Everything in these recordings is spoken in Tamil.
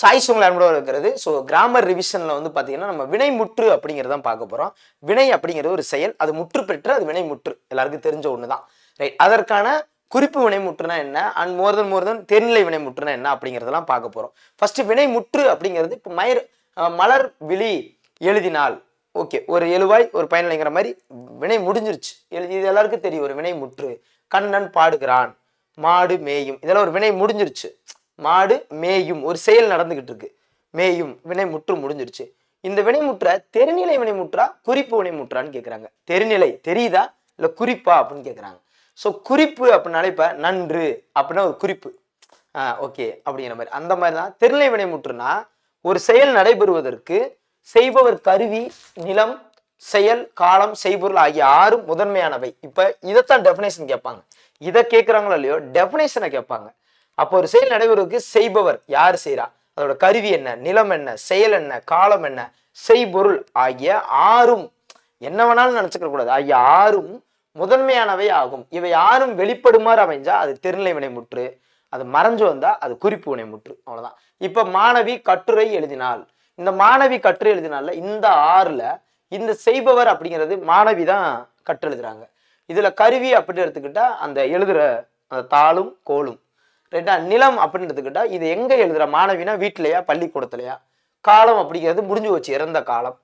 சாய் சுங்கலான்போட இருக்கிறது ஸோ கிராமர் ரிவிஷனில் வந்து பார்த்தீங்கன்னா நம்ம வினை முற்று அப்படிங்கிறதான் பார்க்க போகிறோம் வினை அப்படிங்கிறது ஒரு செயல் அது முற்று பெற்று அது வினை முற்று எல்லாருக்கும் தெரிஞ்ச ஒன்று தான் ரைட் அதற்கான குறிப்பு வினை முற்றுனா என்ன அண்ட் மோர் தென் மோர் தென் வினை முற்றுனா என்ன அப்படிங்கிறதெல்லாம் பார்க்க போகிறோம் ஃபர்ஸ்ட் முற்று அப்படிங்கிறது இப்போ மயர் மலர் விழி எழுதினால் ஓகே ஒரு எழுவாய் ஒரு பயனிலைங்கிற மாதிரி வினை முடிஞ்சிருச்சு எழுதி இது எல்லாருக்கும் தெரியும் ஒரு வினை முற்று கண்ணன் பாடுகிறான் மாடு மேயும் இதெல்லாம் ஒரு வினை முடிஞ்சிருச்சு மாடு மேயும் ஒரு செயல் நடந்துகிட்டு இருக்கு மேயும் வினை முற்று முடிஞ்சிருச்சு இந்த வினைமுற்ற வினை முற்றா குறிப்பு வினைமுற்றான்னு கேட்குறாங்க தெருநிலை தெரியுதா இல்லை குறிப்பா அப்படின்னு கேட்குறாங்க ஸோ குறிப்பு அப்படின்னாலே இப்போ நன்று அப்படின்னா ஒரு குறிப்பு ஆ ஓகே அப்படிங்கிற மாதிரி அந்த மாதிரி தான் வினை முற்றுனா ஒரு செயல் நடைபெறுவதற்கு செய்பவர் கருவி நிலம் செயல் காலம் செய்பொருள் ஆகிய ஆறு முதன்மையானவை இப்போ இதைத்தான் டெஃபினேஷன் கேட்பாங்க இதை கேட்குறாங்களோ இல்லையோ டெஃபினேஷனை கேட்பாங்க அப்போ ஒரு செயல் நடைபெறுவதற்கு செய்பவர் யார் செய்கிறா அதோட கருவி என்ன நிலம் என்ன செயல் என்ன காலம் என்ன செய்பொருள் ஆகிய ஆறும் என்ன வேணாலும் நினச்சிக்க கூடாது ஆகிய ஆறும் முதன்மையானவை ஆகும் இவை யாரும் வெளிப்படுமாறு அமைஞ்சா அது திருநிலை வினை முற்று அது மறைஞ்சு வந்தா அது குறிப்பு வினை முற்று அவ்வளோதான் இப்போ மாணவி கட்டுரை எழுதினால் இந்த மாணவி கற்று எழுதினால இந்த ஆறுல இந்த செய்பவர் அப்படிங்கிறது மாணவி தான் கற்று எழுதுறாங்க இதுல கருவி அப்படின்னு எடுத்துக்கிட்டா அந்த எழுதுற தாளும் கோலும் ரைட்டா நிலம் அப்படின்னு எடுத்துக்கிட்டா இது எங்கே எழுதுகிற மாணவினா வீட்டிலையா பள்ளிக்கூடத்துலையா காலம் அப்படிங்கிறது முடிஞ்சு வச்சு இறந்த காலம்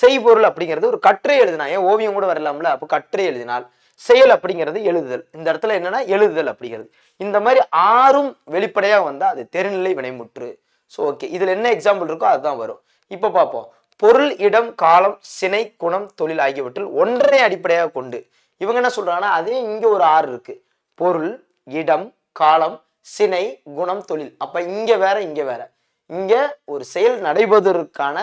செய்பொருள் அப்படிங்கிறது ஒரு கற்றை எழுதினா ஏன் ஓவியம் கூட வரலாம்ல அப்போ கற்றை எழுதினால் செயல் அப்படிங்கிறது எழுதுதல் இந்த இடத்துல என்னன்னா எழுதுதல் அப்படிங்கிறது இந்த மாதிரி ஆறும் வெளிப்படையாக வந்தால் அது தெருநிலை வினைமுற்று ஸோ ஓகே இதில் என்ன எக்ஸாம்பிள் இருக்கோ அதுதான் வரும் இப்போ பார்ப்போம் பொருள் இடம் காலம் சினை குணம் தொழில் ஆகியவற்றில் ஒன்றை அடிப்படையாக கொண்டு இவங்க என்ன சொல்றாங்கன்னா அதே இங்கே ஒரு ஆறு இருக்கு பொருள் இடம் காலம் சினை குணம் தொழில் அப்ப இங்க வேற இங்க வேற இங்க ஒரு செயல் நடைபெறுவதற்கான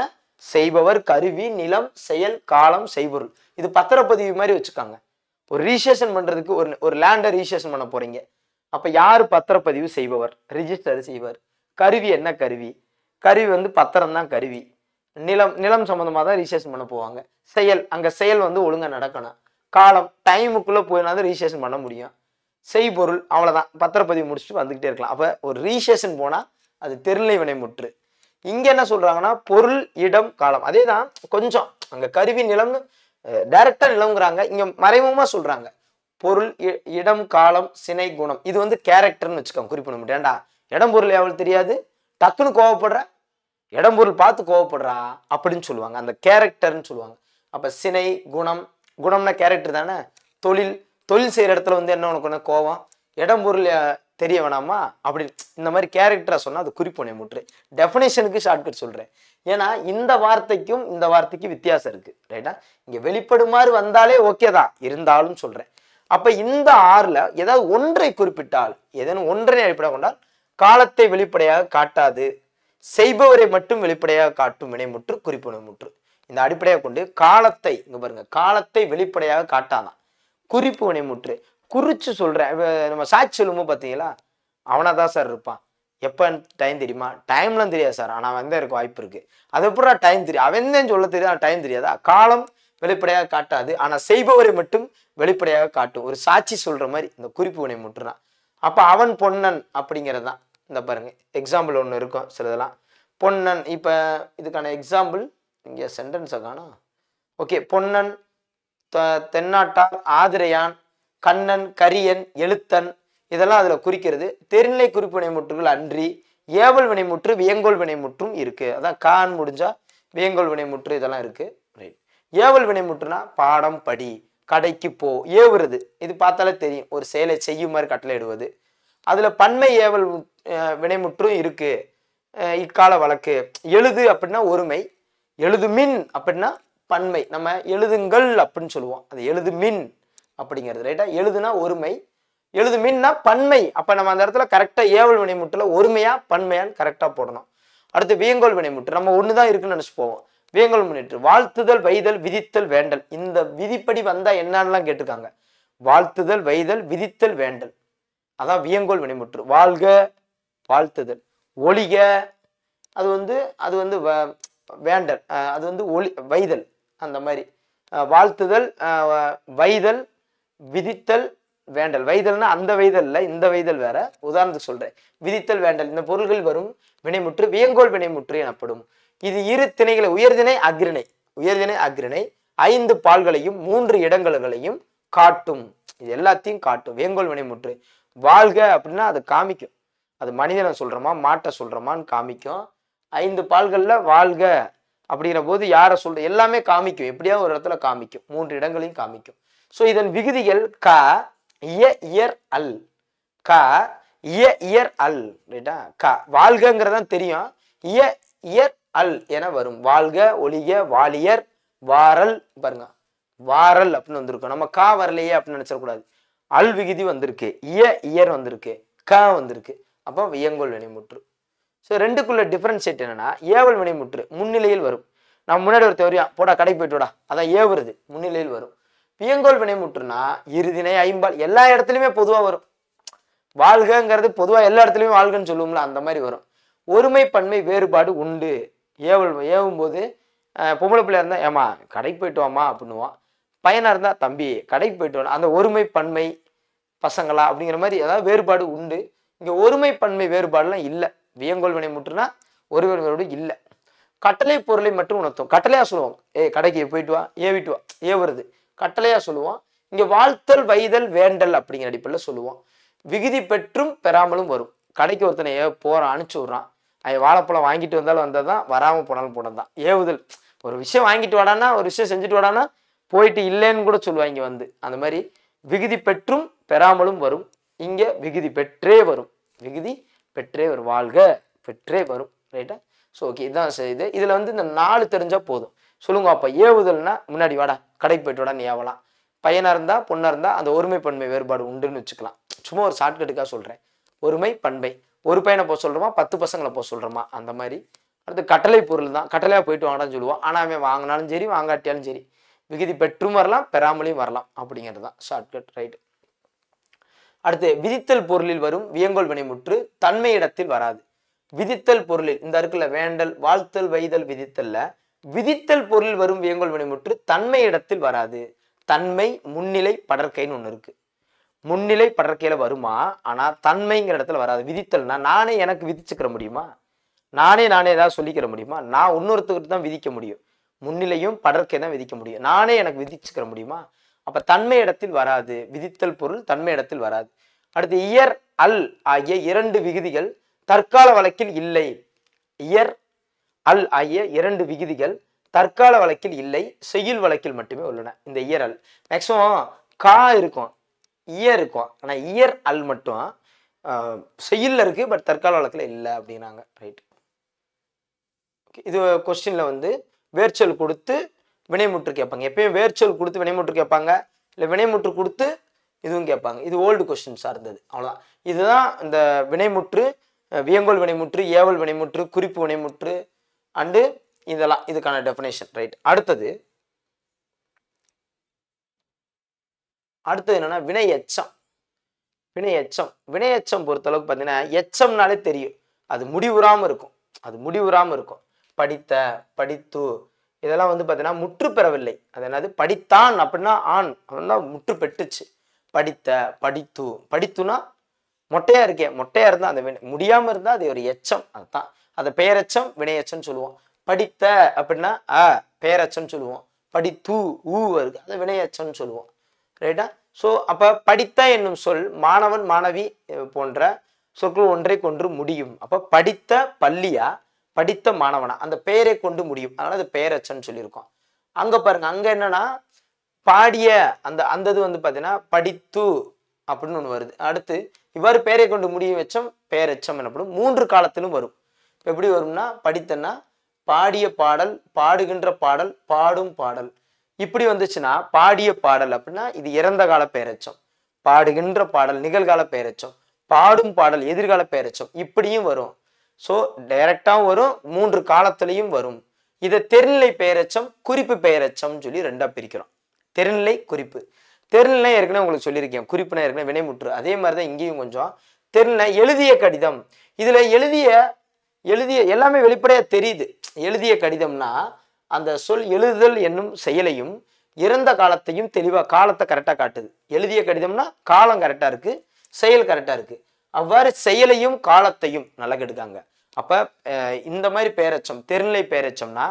செய்பவர் கருவி நிலம் செயல் காலம் செய்பொருள் இது பத்திரப்பதிவு மாதிரி வச்சுக்காங்க ஒரு ரிஜிஸ்ட்ரேஷன் பண்றதுக்கு ஒரு ஒரு லேண்டை ரிஜிஸ்ட்ரேஷன் பண்ண போறீங்க அப்ப யார் பத்திரப்பதிவு செய்பவர் ரிஜிஸ்டர் செய்வார் கருவி என்ன கருவி கருவி வந்து பத்திரம் தான் கருவி நிலம் நிலம் சம்மந்தமாக தான் ரிஜிஸ்ட்ரேஷன் பண்ண போவாங்க செயல் அங்கே செயல் வந்து ஒழுங்காக நடக்கணும் காலம் டைமுக்குள்ளே போயினா தான் ரிஜிஸ்ட்ரேஷன் பண்ண முடியும் செய்பொருள் அவ்வளோதான் பத்திரப்பதிவு முடிச்சுட்டு வந்துக்கிட்டே இருக்கலாம் அப்போ ஒரு ரீசேஷன் போனால் அது தெருநிலை வினை முற்று இங்கே என்ன சொல்கிறாங்கன்னா பொருள் இடம் காலம் அதே தான் கொஞ்சம் அங்கே கருவி நிலம்னு டைரக்டாக நிலவுங்கிறாங்க இங்கே மறைமுகமாக சொல்கிறாங்க பொருள் இடம் காலம் சினை குணம் இது வந்து கேரக்டர்னு வச்சுக்கோங்க குறிப்பிட முடியாண்டா இடம் பொருள் எவ்வளோ தெரியாது டக்குன்னு கோவப்படுற இடம் பொருள் பார்த்து கோவப்படுறா அப்படின்னு சொல்லுவாங்க அந்த கேரக்டர்னு சொல்லுவாங்க அப்போ சினை குணம் குணம்னா கேரக்டர் தானே தொழில் தொழில் செய்கிற இடத்துல வந்து என்ன உனக்கு ஒன்று கோவம் இடம் பொருள் தெரிய வேணாமா அப்படி இந்த மாதிரி கேரக்டராக சொன்னால் அது குறிப்புணை முற்று டெஃபினேஷனுக்கு ஷார்ட்கட் சொல்கிறேன் ஏன்னா இந்த வார்த்தைக்கும் இந்த வார்த்தைக்கும் வித்தியாசம் இருக்குது ரைட்டா இங்கே வெளிப்படுமாறு வந்தாலே ஓகே தான் இருந்தாலும் சொல்கிறேன் அப்போ இந்த ஆறில் ஏதாவது ஒன்றை குறிப்பிட்டால் ஏதேனும் ஒன்றை அடிப்படை கொண்டால் காலத்தை வெளிப்படையாக காட்டாது செய்பவரை மட்டும் வெளிப்படையாக காட்டும் வினைமுற்று குறிப்புணை முற்று இந்த அடிப்படையாக கொண்டு காலத்தை இங்கே பாருங்க காலத்தை வெளிப்படையாக காட்டாதான் குறிப்பு முற்று குறிச்சு சொல்கிறேன் நம்ம சாட்சி சொல்லும் பார்த்தீங்களா அவனாக தான் சார் இருப்பான் எப்போ டைம் தெரியுமா டைம்லாம் தெரியாது சார் ஆனால் அவன் இருக்க வாய்ப்பு இருக்குது அது எப்படா டைம் தெரியும் அவன் தான் சொல்ல தெரியாது டைம் தெரியாதா காலம் வெளிப்படையாக காட்டாது ஆனால் செய்பவரை மட்டும் வெளிப்படையாக காட்டும் ஒரு சாட்சி சொல்கிற மாதிரி இந்த குறிப்பு வினை முற்றுதான் அப்போ அவன் பொன்னன் அப்படிங்கிறது தான் இந்த பாருங்க எக்ஸாம்பிள் ஒன்று இருக்கும் சிலதெல்லாம் பொன்னன் இப்போ இதுக்கான எக்ஸாம்பிள் இங்கே சென்டென்ஸை காணும் ஓகே பொன்னன் தென்னாட்டார் ஆதிரையான் கண்ணன் கரியன் எழுத்தன் இதெல்லாம் அதில் குறிக்கிறது தெருநிலை குறிப்பு வினைமுற்றுகள் அன்றி ஏவல் வினைமுற்று வியங்கோல் வினைமுற்றும் இருக்கு அதான் கான் முடிஞ்சா வியங்கோல் வினைமுற்று இதெல்லாம் இருக்கு ரைட் ஏவல் வினைமுற்றுனா பாடம் படி கடைக்கு போ ஏவுறது இது பார்த்தாலே தெரியும் ஒரு செயலை செய்யும் மாதிரி கட்டளையிடுவது அதில் பன்மை ஏவல் வினைமுற்றும் இருக்கு இக்கால வழக்கு எழுது அப்படின்னா ஒருமை எழுது மின் அப்படின்னா பன்மை நம்ம எழுதுங்கள் அப்படின்னு சொல்லுவோம் அது எழுது மின் அப்படிங்கிறது ரைட்டா எழுதுனா ஒருமை எழுது மின்னா பன்மை அப்போ நம்ம அந்த இடத்துல கரெக்டாக ஏவல் வினைமுட்டில் ஒருமையா பன்மையான்னு கரெக்டாக போடணும் அடுத்து வியங்கோல் வினைமுட்டு நம்ம ஒன்று தான் இருக்குன்னு நினைச்சு போவோம் வியங்கோல் முன்னிட்டு வாழ்த்துதல் வைதல் விதித்தல் வேண்டல் இந்த விதிப்படி வந்தால் என்னன்னுலாம் கேட்டிருக்காங்க வாழ்த்துதல் வைதல் விதித்தல் வேண்டல் அதான் வியங்கோல் வினைமுற்று வாழ்க வாழ்த்துதல் ஒளிக அது வந்து அது வந்து வேண்டல் அது வந்து ஒளி வைதல் அந்த மாதிரி வாழ்த்துதல் வைதல் விதித்தல் வேண்டல் வைதல்னா அந்த வைதல் இந்த வைதல் வேற உதாரணத்துக்கு சொல்றேன் விதித்தல் வேண்டல் இந்த பொருள்கள் வரும் வினைமுற்று வியங்கோல் வினைமுற்று எனப்படும் இது இரு திணைகளை உயர்திணை அக்ரிணை உயர்திணை அக்ரிணை ஐந்து பால்களையும் மூன்று இடங்களையும் காட்டும் இது எல்லாத்தையும் காட்டும் வேங்கோல் வினைமுற்று வாழ்க அப்படின்னா அது காமிக்கும் அது மனிதனை சொல்றோமா மாட்டை சொல்றோமான்னு காமிக்கும் ஐந்து பால்களில் வாழ்க அப்படிங்கிற போது யாரை சொல்ற எல்லாமே காமிக்கும் எப்படியா ஒரு இடத்துல காமிக்கும் மூன்று இடங்களையும் காமிக்கும் ஸோ இதன் விகுதிகள் க இய இயர் அல் க இய இயர் அல் ரைட்டா க வாழ்கங்கிறதான் தெரியும் இய இயர் அல் என வரும் வாழ்க ஒளிய வாலியர் வாரல் பாருங்க வாரல் அப்படின்னு வந்திருக்கும் நம்ம கா வரலையே அப்படின்னு நினைச்சிடக்கூடாது அல் விகுதி வந்திருக்கு இய இயர் வந்திருக்கு க வந்திருக்கு அப்போ வியங்கோல் வினைமுற்று ஸோ ரெண்டுக்குள்ள டிஃப்ரென்ஷியேட் என்னன்னா ஏவல் வினைமுற்று முன்னிலையில் வரும் நான் முன்னாடி ஒரு தெவரியா போடா கடை போயிட்டுடா அதான் ஏவுறது முன்னிலையில் வரும் பியங்கோல் வினைமுற்றுனா இறுதினை ஐம்பால் எல்லா இடத்துலையுமே பொதுவாக வரும் வாழ்கங்கிறது பொதுவாக எல்லா இடத்துலையும் வாழ்கன்னு சொல்லுவோம்ல அந்த மாதிரி வரும் ஒருமை பன்மை வேறுபாடு உண்டு ஏவல் ஏவும் போது பொம்பளை பிள்ளை இருந்தால் ஏமா கடைக்கு போயிட்டு வாமா அப்படின்னுவான் பையனாக இருந்தால் தம்பி கடைக்கு போயிட்டு வாடா அந்த ஒருமை பன்மை பசங்களா அப்படிங்கிற மாதிரி ஏதாவது வேறுபாடு உண்டு இங்கே ஒருமை பன்மை வேறுபாடுலாம் இல்லை வியங்கோல் வினை முற்றுனா ஒருவர் வேரோடு இல்லை கட்டளை பொருளை மட்டும் உணர்த்தும் கட்டளையா சொல்லுவோம் ஏ கடைக்கு போயிட்டு வா ஏ விட்டு வா ஏ வருது கட்டளையா சொல்லுவோம் இங்க வாழ்த்தல் வைதல் வேண்டல் அப்படிங்கிற அடிப்படையில் சொல்லுவோம் விகுதி பெற்றும் பெறாமலும் வரும் கடைக்கு ஒருத்தனை ஏ போற அனுப்பிச்சி விட்றான் அவன் வாழைப்பழம் வாங்கிட்டு வந்தாலும் வந்தால் தான் வராமல் போனாலும் போனது தான் ஏவுதல் ஒரு விஷயம் வாங்கிட்டு வாடானா ஒரு விஷயம் செஞ்சுட்டு வாடானா போயிட்டு இல்லைன்னு கூட சொல்லுவாங்க வந்து அந்த மாதிரி விகுதி பெற்றும் பெறாமலும் வரும் இங்கே விகுதி பெற்றே வரும் விகுதி பெற்றே ஒரு வாழ்க பெற்றே வரும் ரைட்டா ஸோ ஓகே இதுதான் இது இதில் வந்து இந்த நாலு தெரிஞ்சால் போதும் சொல்லுங்க அப்போ ஏவுதல்னா முன்னாடி வாடா கடைக்கு போய்ட்டு வாடா நீ ஏவலாம் பையனாக இருந்தால் பொண்ணாக இருந்தால் அந்த ஒருமை பன்மை வேறுபாடு உண்டுன்னு வச்சுக்கலாம் சும்மா ஒரு ஷார்ட்கட்டுக்காக சொல்கிறேன் ஒருமை பண்பை ஒரு பையனை போக சொல்கிறோமா பத்து பசங்களை போக சொல்கிறோமா அந்த மாதிரி அடுத்து கட்டளை பொருள் தான் கட்டளையாக போயிட்டு வாங்கடான்னு சொல்லுவோம் ஆனால் அவன் வாங்கினாலும் சரி வாங்காட்டியாலும் சரி விகுதி பெற்றும் வரலாம் பெறாமலையும் வரலாம் அப்படிங்கிறது தான் ஷார்ட்கட் ரைட்டு அடுத்து விதித்தல் பொருளில் வரும் வியங்கோல் வினைமுற்று இடத்தில் வராது விதித்தல் பொருளில் இந்த இருக்குல்ல வேண்டல் வாழ்த்தல் வைதல் விதித்தல்ல விதித்தல் பொருளில் வரும் வியங்கோல் வினைமுற்று தன்மை இடத்தில் வராது தன்மை முன்னிலை படற்கைன்னு ஒன்று இருக்கு முன்னிலை படற்கையில வருமா ஆனா தன்மைங்கிற இடத்துல வராது விதித்தல்னா நானே எனக்கு விதிச்சுக்கிற முடியுமா நானே நானே ஏதாவது சொல்லிக்கிற முடியுமா நான் இன்னொருத்தருக்கு தான் விதிக்க முடியும் முன்னிலையும் படற்கை தான் விதிக்க முடியும் நானே எனக்கு விதிச்சுக்கிற முடியுமா அப்ப தன்மை இடத்தில் வராது விதித்தல் பொருள் தன்மை இடத்தில் வராது அடுத்து இயர் அல் ஆகிய இரண்டு விகுதிகள் தற்கால வழக்கில் இல்லை இயர் அல் ஆகிய இரண்டு விகுதிகள் தற்கால வழக்கில் இல்லை செய்யுள் வழக்கில் மட்டுமே உள்ளன இந்த இயர் அல் மேக்சிமம் கா இருக்கும் இயர் இருக்கும் ஆனால் இயர் அல் மட்டும் செய்யுளில் இருக்குது பட் தற்கால வழக்கில் இல்லை அப்படின்னாங்க ரைட் இது கொஸ்டினில் வந்து வேர்ச்சல் கொடுத்து வினைமுற்று கேட்பாங்க எப்பயும் வேர்ச்சொல் கொடுத்து வினைமுற்று கேட்பாங்க இல்லை வினைமுற்று கொடுத்து இதுவும் கேட்பாங்க இது ஓல்டு கொஸ்டின் சார்ந்தது அவ்வளோதான் இதுதான் இந்த வினைமுற்று வியங்கோல் வினைமுற்று ஏவல் வினைமுற்று குறிப்பு வினைமுற்று அண்டு இதெல்லாம் இதுக்கான டெஃபினேஷன் ரைட் அடுத்தது அடுத்தது என்னன்னா வினை எச்சம் வினை எச்சம் வினை எச்சம் பொறுத்தளவுக்கு பார்த்தீங்கன்னா எச்சம்னாலே தெரியும் அது முடிவுறாமல் இருக்கும் அது முடிவுறாமல் இருக்கும் படித்த படித்து இதெல்லாம் வந்து பார்த்தீங்கன்னா முற்று பெறவில்லை அது என்னது படித்தான் அப்படின்னா ஆண் அப்படின்னா முற்று பெற்றுச்சு படித்த படித்து படித்துனா மொட்டையா இருக்கே மொட்டையா இருந்தால் அந்த முடியாம இருந்தா அது ஒரு எச்சம் அதுதான் அதை பெயரச்சம் வினையச்சம்னு சொல்லுவோம் படித்த அப்படின்னா அ பெயரச்சம்னு சொல்லுவோம் படித்து ஊ இருக்கு அது வினையச்சம்னு சொல்லுவோம் ரைட்டா ஸோ அப்போ படித்த என்னும் சொல் மாணவன் மாணவி போன்ற சொற்கள் ஒன்றை கொன்று முடியும் அப்போ படித்த பள்ளியா படித்த மாணவனா அந்த பெயரை கொண்டு முடியும் அதனால அது பெயரச்சன்னு சொல்லியிருக்கோம் அங்க பாருங்க அங்க என்னன்னா பாடிய அந்த அந்த இது வந்து பாத்தீங்கன்னா படித்து அப்படின்னு ஒண்ணு வருது அடுத்து இவ்வாறு பெயரை கொண்டு முடியும் வச்சம் பெயரச்சம் எனப்படும் மூன்று காலத்திலும் வரும் எப்படி வரும்னா படித்தன்னா பாடிய பாடல் பாடுகின்ற பாடல் பாடும் பாடல் இப்படி வந்துச்சுன்னா பாடிய பாடல் அப்படின்னா இது இறந்த கால பெயரச்சம் பாடுகின்ற பாடல் நிகழ்கால பெயரச்சம் பாடும் பாடல் எதிர்கால பெயரச்சம் இப்படியும் வரும் ஸோ டைரக்டாகவும் வரும் மூன்று காலத்துலேயும் வரும் இதை தெருநிலை பெயரச்சம் குறிப்பு பெயரச்சம்னு சொல்லி ரெண்டாக பிரிக்கிறோம் தெருநிலை குறிப்பு தெருநிலை ஏற்கனவே உங்களுக்கு சொல்லியிருக்கேன் குறிப்புனா ஏற்கனவே வினைமுற்று அதே மாதிரி தான் இங்கேயும் கொஞ்சம் தெருநிலை எழுதிய கடிதம் இதில் எழுதிய எழுதிய எல்லாமே வெளிப்படையாக தெரியுது எழுதிய கடிதம்னா அந்த சொல் எழுதுதல் என்னும் செயலையும் இறந்த காலத்தையும் தெளிவாக காலத்தை கரெக்டாக காட்டுது எழுதிய கடிதம்னா காலம் கரெக்டாக இருக்குது செயல் கரெக்டாக இருக்குது அவ்வாறு செயலையும் காலத்தையும் நல்லா கெடுக்காங்க அப்ப இந்த மாதிரி பேரச்சம் தெருநிலை பேரச்சம்னா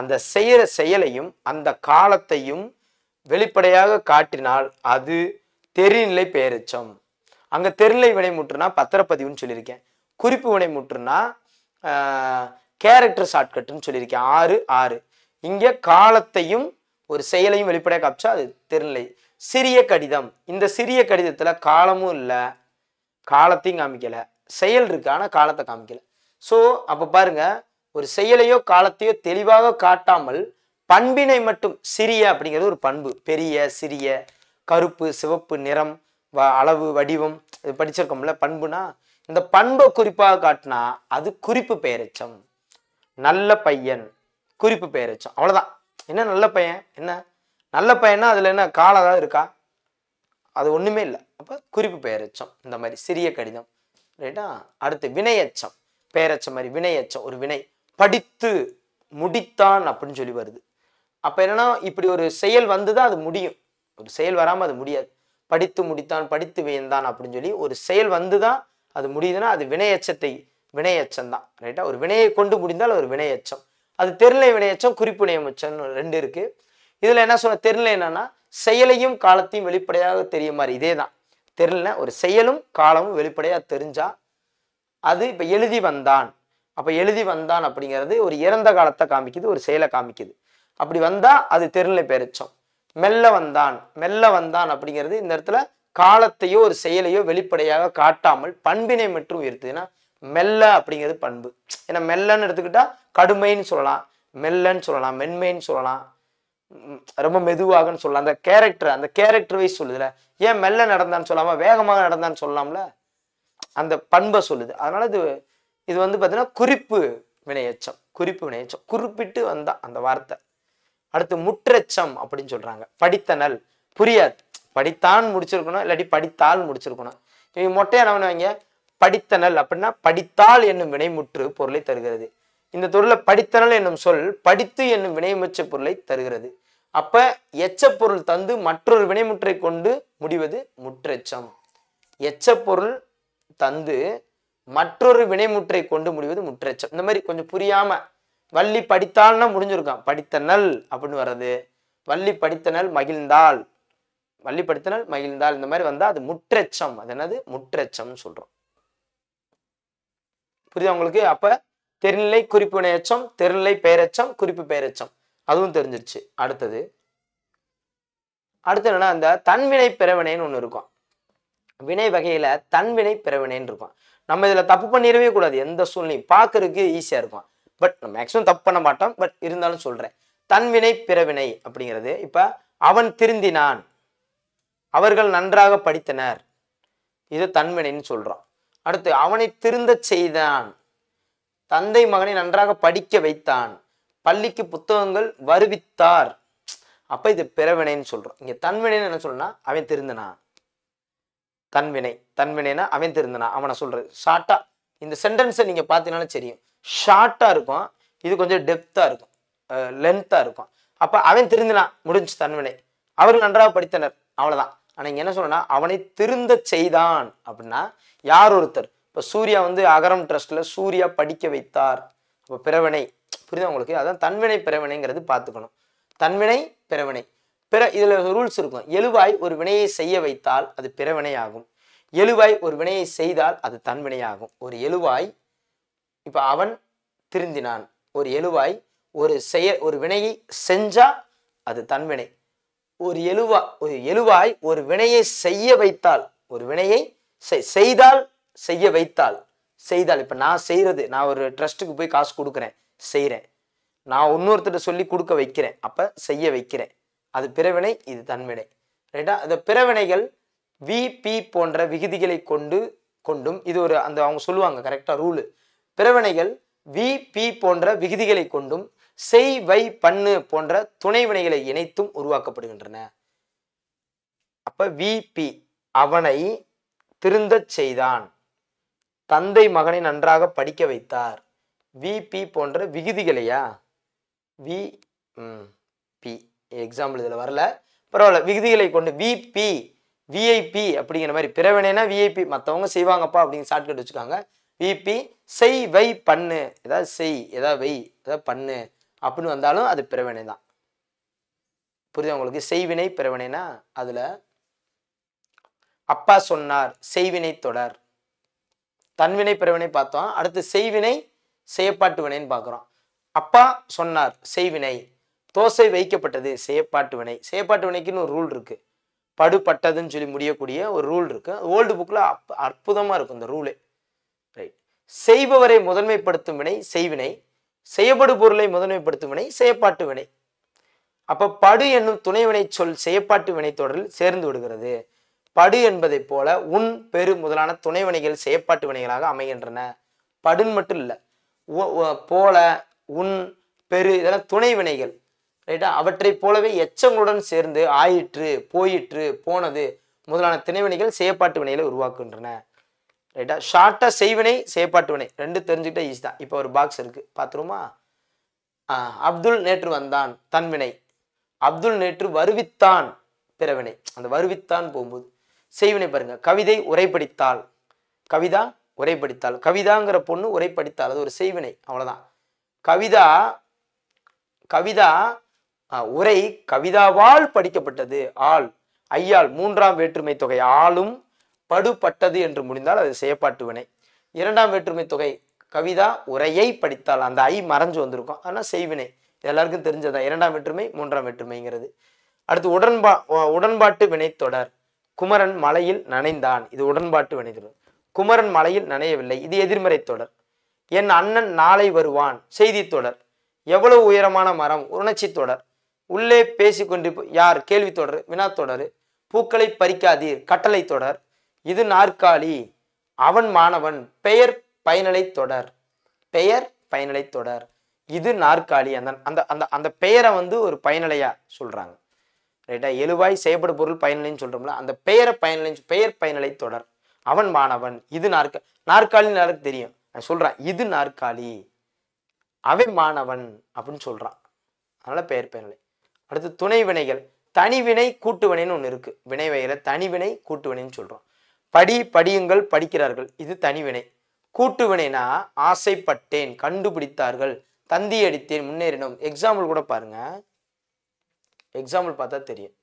அந்த செய்யற செயலையும் அந்த காலத்தையும் வெளிப்படையாக காட்டினால் அது தெரிநிலை பேரச்சம் அங்க வினை முற்றுனா பத்திரப்பதிவுன்னு சொல்லியிருக்கேன் குறிப்பு முற்றுனா கேரக்டர் ஷார்ட்கட்னு சொல்லியிருக்கேன் ஆறு ஆறு இங்கே காலத்தையும் ஒரு செயலையும் வெளிப்படையாக காப்பிச்சா அது தெருநிலை சிறிய கடிதம் இந்த சிறிய கடிதத்தில் காலமும் இல்லை காலத்தையும் காமிக்கலை செயல் இருக்கு ஆனால் காலத்தை காமிக்கலை ஸோ அப்போ பாருங்க ஒரு செயலையோ காலத்தையோ தெளிவாக காட்டாமல் பண்பினை மட்டும் சிறிய அப்படிங்கிறது ஒரு பண்பு பெரிய சிறிய கருப்பு சிவப்பு நிறம் வ அளவு வடிவம் இது படிச்சிருக்கோம்ல பண்புனா இந்த பண்பை குறிப்பாக காட்டினா அது குறிப்பு பெயரச்சம் நல்ல பையன் குறிப்பு பெயரச்சம் அவ்வளோதான் என்ன நல்ல பையன் என்ன நல்ல பையனா அதில் என்ன காலம் ஏதாவது இருக்கா அது ஒன்றுமே இல்லை அப்போ குறிப்பு பெயரச்சம் இந்த மாதிரி சிறிய கடிதம் ரைட்டா அடுத்து வினையச்சம் பெயரச்சம் மாதிரி வினையச்சம் ஒரு வினை படித்து முடித்தான் அப்படின்னு சொல்லி வருது அப்போ என்னன்னா இப்படி ஒரு செயல் வந்துதான் அது முடியும் ஒரு செயல் வராமல் அது முடியாது படித்து முடித்தான் படித்து வியந்தான் அப்படின்னு சொல்லி ஒரு செயல் வந்துதான் அது முடியுதுன்னா அது வினையச்சத்தை வினையச்சம் தான் ரைட்டா ஒரு வினையை கொண்டு முடிந்தால் ஒரு வினையச்சம் அது தெருநிலை வினையச்சம் குறிப்பு நியமச்சம் ரெண்டு இருக்கு இதுல என்ன சொல்ல தெருநிலை என்னன்னா செயலையும் காலத்தையும் வெளிப்படையாக தெரிய மாதிரி இதே தான் தெரியல ஒரு செயலும் காலமும் வெளிப்படையாக தெரிஞ்சா அது இப்போ எழுதி வந்தான் அப்போ எழுதி வந்தான் அப்படிங்கிறது ஒரு இறந்த காலத்தை காமிக்குது ஒரு செயலை காமிக்குது அப்படி வந்தால் அது தெருநிலை பெருச்சம் மெல்ல வந்தான் மெல்ல வந்தான் அப்படிங்கிறது இந்த இடத்துல காலத்தையோ ஒரு செயலையோ வெளிப்படையாக காட்டாமல் பண்பினை மற்றும் உயர்த்து மெல்ல அப்படிங்கிறது பண்பு ஏன்னா மெல்லன்னு எடுத்துக்கிட்டா கடுமைன்னு சொல்லலாம் மெல்லன்னு சொல்லலாம் மென்மைன்னு சொல்லலாம் ரொம்ப மெதுவாகன்னு சொல்லலாம் அந்த கேரக்டர் அந்த கேரக்டர் வைஸ் சொல்லுதுல ஏன் மெல்ல நடந்தான்னு சொல்லாம வேகமாக நடந்தான்னு சொல்லலாம்ல அந்த பண்பை சொல்லுது அதனால இது இது வந்து பார்த்தீங்கன்னா குறிப்பு வினையச்சம் குறிப்பு வினையச்சம் குறிப்பிட்டு வந்தா அந்த வார்த்தை அடுத்து முற்றச்சம் அப்படின்னு சொல்றாங்க படித்தனல் புரியாது படித்தான் முடிச்சிருக்கணும் இல்லாட்டி படித்தால் முடிச்சிருக்கணும் இவங்க மொட்டையா நம்பினவங்க படித்தனல் அப்படின்னா படித்தால் என்னும் வினைமுற்று பொருளை தருகிறது இந்த தொழில படித்தனல் என்னும் சொல் படித்து என்னும் வினைமுச்ச பொருளை தருகிறது அப்ப பொருள் தந்து மற்றொரு வினைமுற்றை கொண்டு முடிவது முற்றெச்சம் எச்சப்பொருள் தந்து மற்றொரு வினைமுற்றை கொண்டு முடிவது முற்றெச்சம் இந்த மாதிரி கொஞ்சம் புரியாம வள்ளி படித்தால்னா முடிஞ்சிருக்கான் நல் அப்படின்னு வர்றது வள்ளி நல் மகிழ்ந்தால் வள்ளி நல் மகிழ்ந்தால் இந்த மாதிரி வந்தால் அது முற்றெச்சம் அது என்னது முற்றெச்சம்னு சொல்கிறோம் புரியுது உங்களுக்கு அப்போ தெருநிலை குறிப்பு வினையச்சம் தெருநிலை பெயரச்சம் குறிப்பு பெயரச்சம் அதுவும் தெரிஞ்சிருச்சு அடுத்தது அடுத்து என்னன்னா அந்த தன்வினை பிறவினைன்னு ஒன்று இருக்கும் வினை வகையில் தன்வினை பிறவினைன்னு இருக்கும் நம்ம இதில் தப்பு பண்ணிடவே கூடாது எந்த சூழ்நிலையும் பார்க்கறதுக்கு ஈஸியாக இருக்கும் பட் நம்ம மேக்ஸிமம் தப்பு பண்ண மாட்டோம் பட் இருந்தாலும் சொல்கிறேன் தன்வினை பிறவினை அப்படிங்கிறது இப்போ அவன் திருந்தினான் அவர்கள் நன்றாக படித்தனர் இது தன்வினைன்னு சொல்கிறோம் அடுத்து அவனை திருந்த செய்தான் தந்தை மகனை நன்றாக படிக்க வைத்தான் பள்ளிக்கு புத்தகங்கள் வருவித்தார் அப்போ இது பிறவினைன்னு சொல்கிறோம் இங்கே தன்வினைன்னு என்ன சொல்லணும்னா அவன் திருந்தனா தன்வினை தன்வினைனா அவன் திருந்தனா அவனை சொல்கிறது ஷார்ட்டாக இந்த சென்டென்ஸை நீங்கள் பார்த்தீங்கன்னாலும் தெரியும் ஷார்ட்டாக இருக்கும் இது கொஞ்சம் டெப்த்தாக இருக்கும் லென்த்தாக இருக்கும் அப்போ அவன் திருந்தினான் முடிஞ்சு தன்வினை அவர்கள் நன்றாக படித்தனர் அவ்வளோதான் ஆனால் இங்கே என்ன சொல்லணும்னா அவனை திருந்த செய்தான் அப்படின்னா யார் ஒருத்தர் இப்போ சூர்யா வந்து அகரம் ட்ரஸ்ட்டில் சூர்யா படிக்க வைத்தார் இப்போ பிறவினை புரியுதா உங்களுக்கு அதான் தன்வினை பிறவினைங்கிறது பார்த்துக்கணும் தன்வினை பிறவினை பிற இதில் ரூல்ஸ் இருக்கும் எழுவாய் ஒரு வினையை செய்ய வைத்தால் அது பிறவினை ஆகும் எழுவாய் ஒரு வினையை செய்தால் அது தன்வினையாகும் ஒரு எழுவாய் இப்போ அவன் திருந்தினான் ஒரு எழுவாய் ஒரு செய ஒரு வினையை செஞ்சால் அது தன்வினை ஒரு எழுவா ஒரு எழுவாய் ஒரு வினையை செய்ய வைத்தால் ஒரு வினையை செய்தால் செய்ய வைத்தால் செய்தால் இப்போ நான் செய்கிறது நான் ஒரு ட்ரஸ்ட்டுக்கு போய் காசு கொடுக்குறேன் செய்கிறேன் நான் இன்னொருத்தட்ட சொல்லி கொடுக்க வைக்கிறேன் அப்போ செய்ய வைக்கிறேன் அது பிறவினை இது தன்வினை ரைட்டா அந்த பிறவினைகள் வி பி போன்ற விகுதிகளை கொண்டு கொண்டும் இது ஒரு அந்த அவங்க சொல்லுவாங்க கரெக்டாக ரூலு பிறவினைகள் வி பி போன்ற விகுதிகளை கொண்டும் செய் வை பண்ணு போன்ற துணைவினைகளை இணைத்தும் உருவாக்கப்படுகின்றன அப்ப வி பி அவனை திருந்தச் செய்தான் தந்தை மகனை நன்றாக படிக்க வைத்தார் விபி போன்ற விகுதிகளையா வி பி எக்ஸாம்பிள் இதில் வரல பரவாயில்ல விகுதிகளை கொண்டு விபி விஐபி அப்படிங்கிற மாதிரி பிறவினைனா விஐபி மற்றவங்க செய்வாங்கப்பா அப்படின்னு ஷார்ட்கட் வச்சுக்காங்க விபி செய் வை பண்ணு ஏதாவது செய் ஏதாவது வை ஏதாவது பண்ணு அப்படின்னு வந்தாலும் அது பிறவினை தான் புரியுது உங்களுக்கு செய்வினை பிறவினைனா அதில் அப்பா சொன்னார் செய்வினை தொடர் தன்வினை பிறவினை பார்த்தோம் அடுத்து செய்வினை செய்யப்பாட்டு வினைன்னு பார்க்குறோம் அப்பா சொன்னார் செய்வினை தோசை வைக்கப்பட்டது செய்யப்பாட்டு வினை செய்யப்பாட்டு வினைக்குன்னு ஒரு ரூல் இருக்குது படுபட்டதுன்னு சொல்லி முடியக்கூடிய ஒரு ரூல் இருக்குது ஓல்டு புக்கில் அப் அற்புதமாக இருக்கும் இந்த ரூலே ரைட் செய்பவரை முதன்மைப்படுத்தும் வினை செய்வினை செய்யப்படு பொருளை முதன்மைப்படுத்தும் வினை செய்யப்பாட்டு வினை அப்போ படு என்னும் துணைவினை சொல் செய்யப்பாட்டு தொடரில் சேர்ந்து விடுகிறது படு என்பதை போல உன் பெரு முதலான துணைவினைகள் செயற்பாட்டு வினைகளாக அமைகின்றன படுன்னு மட்டும் இல்லை போல உன் பெரு இதெல்லாம் துணை வினைகள் ரைட்டா அவற்றை போலவே எச்சங்களுடன் சேர்ந்து ஆயிற்று போயிற்று போனது முதலான திணைவினைகள் செயற்பாட்டு வினைகளை உருவாக்குகின்றன ரைட்டா ஷார்ட்டாக செய்வினை செயற்பாட்டு வினை ரெண்டு தெரிஞ்சுக்கிட்டே ஈஸி தான் இப்போ ஒரு பாக்ஸ் இருக்குது பார்த்துருமா அப்துல் நேற்று வந்தான் தன்வினை அப்துல் நேற்று வருவித்தான் பிறவினை அந்த வருவித்தான் போகும்போது செய்வினை பாருங்க கவிதை உரைப்படித்தாள் கவிதா உரை கவிதாங்கிற பொண்ணு உரை அது ஒரு செய்வினை அவ்வளோதான் கவிதா கவிதா உரை கவிதாவால் படிக்கப்பட்டது ஆள் ஐயால் மூன்றாம் வேற்றுமை தொகை ஆளும் படுபட்டது என்று முடிந்தால் அது செயப்பாட்டு வினை இரண்டாம் வேற்றுமை தொகை கவிதா உரையை படித்தால் அந்த ஐ மறைஞ்சு வந்திருக்கும் ஆனால் செய்வினை எல்லாருக்கும் தெரிஞ்சதா இரண்டாம் வேற்றுமை மூன்றாம் வேற்றுமைங்கிறது அடுத்து உடன்பா உடன்பாட்டு தொடர் குமரன் மலையில் நனைந்தான் இது உடன்பாட்டு வினை தொடர் குமரன் மலையில் நனையவில்லை இது எதிர்மறை தொடர் என் அண்ணன் நாளை வருவான் செய்தி தொடர் எவ்வளவு உயரமான மரம் உணர்ச்சி தொடர் உள்ளே பேசிக்கொண்டு யார் கேள்வி தொடர் வினா தொடர் பூக்களை பறிக்காதீர் கட்டளை தொடர் இது நாற்காலி அவன் மாணவன் பெயர் பயனலை தொடர் பெயர் பயனலை தொடர் இது நாற்காலி அந்த அந்த அந்த அந்த பெயரை வந்து ஒரு பயனலையா சொல்றாங்க ரைட்டா எழுவாய் செயல்படு பொருள் பயனலைன்னு சொல்றோம்ல அந்த பெயரை பயனலை பெயர் பயனலை தொடர் அவன் மாணவன் இது நாற்கா நாற்காலின்னு எல்லாருக்கும் தெரியும் நான் சொல்கிறேன் இது நாற்காலி அவன் மாணவன் அப்படின்னு சொல்கிறான் அதனால் பெயர் பெயர்லை அடுத்து துணை வினைகள் தனிவினை கூட்டுவினைன்னு ஒன்று இருக்குது வினை வகையில் தனிவினை கூட்டுவினைன்னு சொல்கிறோம் படி படியுங்கள் படிக்கிறார்கள் இது தனிவினை கூட்டுவினைனா ஆசைப்பட்டேன் கண்டுபிடித்தார்கள் தந்தி அடித்தேன் முன்னேறினோம் எக்ஸாம்பிள் கூட பாருங்க எக்ஸாம்பிள் பார்த்தா தெரியும்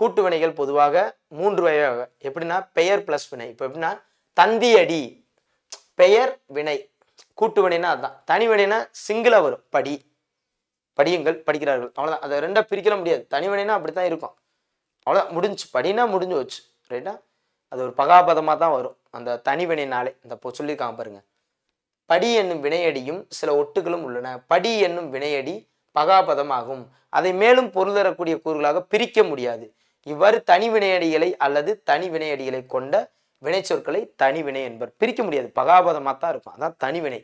கூட்டு வினைகள் பொதுவாக மூன்று வகையாக எப்படின்னா பெயர் பிளஸ் வினை இப்போ எப்படின்னா தந்தியடி பெயர் வினை கூட்டு வினைனா அதுதான் தனி வினைனா சிங்கிளாக வரும் படி படியுங்கள் படிக்கிறார்கள் அவ்வளோதான் அதை ரெண்டாக பிரிக்கல முடியாது தனி வினைனா அப்படி தான் இருக்கும் அவ்வளோதான் முடிஞ்சு படினா முடிஞ்சு வச்சு ரைட்டா அது ஒரு பகாபதமாக தான் வரும் அந்த தனி வினைனாலே இந்த சொல்லியிருக்காங்க பாருங்க படி என்னும் வினையடியும் சில ஒட்டுகளும் உள்ளன படி என்னும் வினையடி பகாபதமாகும் அதை மேலும் பொருள் தரக்கூடிய கூறுகளாக பிரிக்க முடியாது இவ்வாறு தனி வினையடிகளை அல்லது தனி வினையடிகளை கொண்ட வினை சொற்களை தனி வினை என்பர் பிரிக்க முடியாது பகாபதமாக தான் இருக்கும் அதான் தனி வினை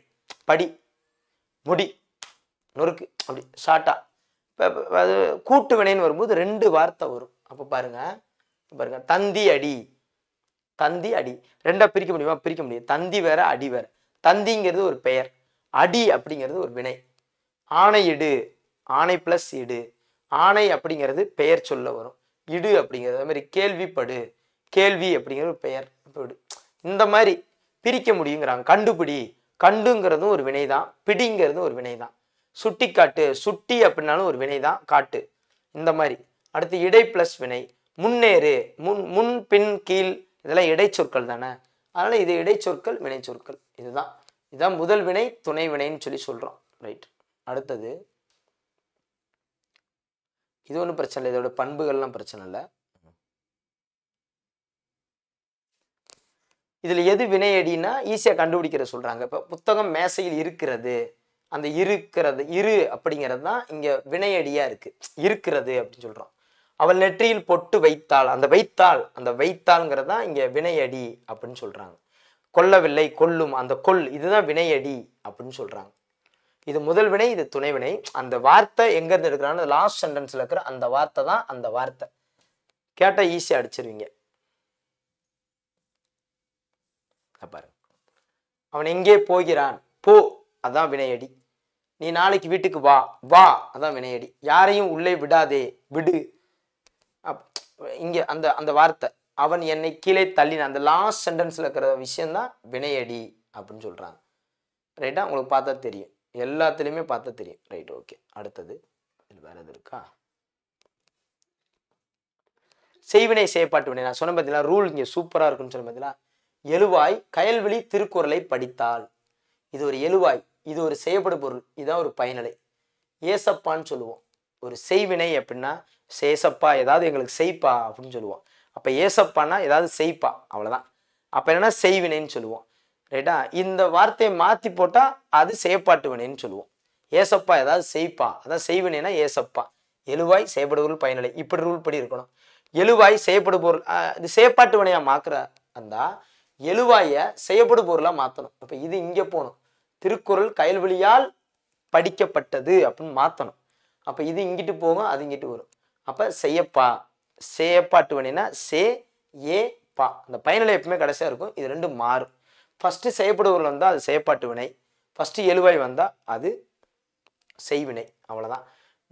படி முடி நொறுக்கு அப்படி ஷார்ட்டா இப்போ அது கூட்டு வினைன்னு வரும்போது ரெண்டு வார்த்தை வரும் அப்போ பாருங்க பாருங்க தந்தி அடி தந்தி அடி ரெண்டா பிரிக்க முடியுமா பிரிக்க முடியும் தந்தி வேற அடி வேற தந்திங்கிறது ஒரு பெயர் அடி அப்படிங்கிறது ஒரு வினை ஆணை இடு ஆணை பிளஸ் இடு ஆணை அப்படிங்கிறது பெயர் சொல்ல வரும் இடு அப்படிங்கிறது அது மாதிரி கேள்விப்படு கேள்வி அப்படிங்கிற ஒரு பெயர் போடு இந்த மாதிரி பிரிக்க முடியுங்கிறாங்க கண்டுபிடி கண்டுங்கிறதும் ஒரு வினை தான் பிடிங்கிறதும் ஒரு வினை தான் சுட்டி காட்டு சுட்டி அப்படின்னாலும் ஒரு வினை தான் காட்டு இந்த மாதிரி அடுத்து இடை பிளஸ் வினை முன்னேறு முன் முன் பின் கீழ் இதெல்லாம் இடைச்சொற்கள் தானே அதனால் இது இடைச்சொற்கள் வினைச்சொற்கள் இதுதான் இதுதான் முதல் வினை துணை வினைன்னு சொல்லி சொல்கிறோம் ரைட் அடுத்தது இது ஒன்றும் பிரச்சனை இல்லை இதோட பண்புகள்லாம் பிரச்சனை இல்லை இதில் எது வினையடினா ஈஸியாக கண்டுபிடிக்கிற சொல்கிறாங்க இப்போ புத்தகம் மேசையில் இருக்கிறது அந்த இருக்கிறது இரு அப்படிங்கிறது தான் இங்கே வினையடியாக இருக்குது இருக்கிறது அப்படின்னு சொல்கிறோம் அவள் நெற்றியில் பொட்டு வைத்தாள் அந்த வைத்தாள் அந்த வைத்தாள்ங்கிறது தான் இங்கே வினையடி அப்படின்னு சொல்கிறாங்க கொல்லவில்லை கொல்லும் அந்த கொல் இதுதான் வினையடி அப்படின்னு சொல்கிறாங்க இது முதல் வினை இது துணை வினை அந்த வார்த்தை எங்கேருந்து எடுக்கிறான்னு லாஸ்ட் சென்டென்ஸில் இருக்கிற அந்த வார்த்தை தான் அந்த வார்த்தை கேட்டால் ஈஸியாக அடிச்சிருவீங்க அவன் எங்கே போகிறான் போ அதான் வினையடி நீ நாளைக்கு வீட்டுக்கு வா வா அதான் வினையடி யாரையும் உள்ளே விடாதே விடு இங்கே அந்த அந்த வார்த்தை அவன் என்னை கீழே தள்ளின அந்த லாஸ்ட் சென்டென்ஸில் இருக்கிற விஷயந்தான் வினையடி அப்படின்னு சொல்கிறாங்க ரைட்டா உங்களுக்கு பார்த்தா தெரியும் எல்லாத்துலேயுமே பார்த்தா தெரியும் ரைட் ஓகே அடுத்தது இது வேறு எது இருக்கா செய்வினை செய்யப்பாட்டு வினை நான் சொன்ன பார்த்தீங்களா ரூல் இங்கே சூப்பராக இருக்குன்னு சொன்ன பார்த்தீங்களா எழுவாய் கயல்வெளி திருக்குறளை படித்தால் இது ஒரு எழுவாய் இது ஒரு செய்யப்படும் பொருள் இதுதான் ஒரு பயனலை ஏசப்பான்னு சொல்லுவோம் ஒரு செய்வினை அப்படின்னா சேசப்பா ஏதாவது எங்களுக்கு செய்ப்பா அப்படின்னு சொல்லுவோம் அப்போ ஏசப்பான்னா ஏதாவது செய்ப்பா அவ்வளோதான் அப்போ என்னென்னா செய்வினைன்னு சொல்லுவோம் ரைட்டா இந்த வார்த்தையை மாற்றி போட்டால் அது செயப்பாட்டுவனேன்னு சொல்லுவோம் ஏசப்பா ஏதாவது செய்ப்பா அதான் செய்வனேனா ஏசப்பா எழுவாய் செயப்படுபொருள் பயனலை இப்படி ரூல் படி இருக்கணும் எழுவாய் பொருள் இது செயப்பாட்டுவனையாக மாற்றுற அந்த எழுவாயை செயப்படு பொருளாக மாற்றணும் அப்போ இது இங்கே போகணும் திருக்குறள் கயல்வழியால் படிக்கப்பட்டது அப்படின்னு மாற்றணும் அப்போ இது இங்கிட்டு போகும் அது இங்கிட்டு வரும் அப்போ செய்யப்பா சேப்பாட்டுவனா சே ஏ பா அந்த பயனலை எப்பவுமே கடைசியாக இருக்கும் இது ரெண்டும் மாறும் ஃபஸ்ட்டு செய்யப்படுவர்கள் வந்தால் அது செயப்பாட்டு வினை ஃபஸ்ட்டு எழுவாய் வந்தால் அது செய்வினை அவ்வளோதான்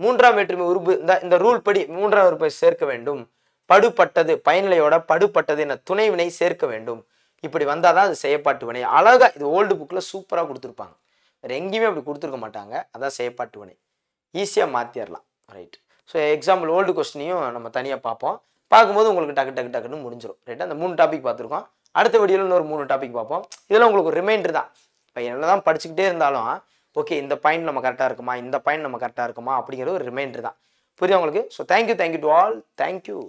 மூன்றாம் வேற்றுமை உருப்பு இந்த இந்த ரூல் படி மூன்றாம் உறுப்பை சேர்க்க வேண்டும் படுபட்டது பயனிலையோட படுபட்டது என வினை சேர்க்க வேண்டும் இப்படி வந்தால் தான் அது செயப்பாட்டு வினை அழகாக இது ஓல்டு புக்கில் சூப்பராக கொடுத்துருப்பாங்க வேறு எங்கேயுமே அப்படி கொடுத்துருக்க மாட்டாங்க அதான் செயப்பாட்டு வினை ஈஸியாக மாற்றிடலாம் ரைட் ஸோ எக்ஸாம்பிள் ஓல்டு கொஸ்டினையும் நம்ம தனியாக பார்ப்போம் பார்க்கும்போது உங்களுக்கு டக்கு டக்கு டக்குன்னு முடிஞ்சிடும் ரைட் அந்த மூணு டாபிக் பார்த்துருக்கோம் அடுத்த வீடியோவில் இன்னொரு மூணு டாபிக் பார்ப்போம் இதெல்லாம் உங்களுக்கு ரிமைண்டர் தான் இப்போ என்ன படிச்சுக்கிட்டே இருந்தாலும் ஓகே இந்த பாயிண்ட் நம்ம கரெக்டாக இருக்குமா இந்த பாயிண்ட் நம்ம கரெக்டாக இருக்குமா அப்படிங்கிற ஒரு ரிமைண்டர் தான் புரியுது உங்களுக்கு so thank you thank you to all thank you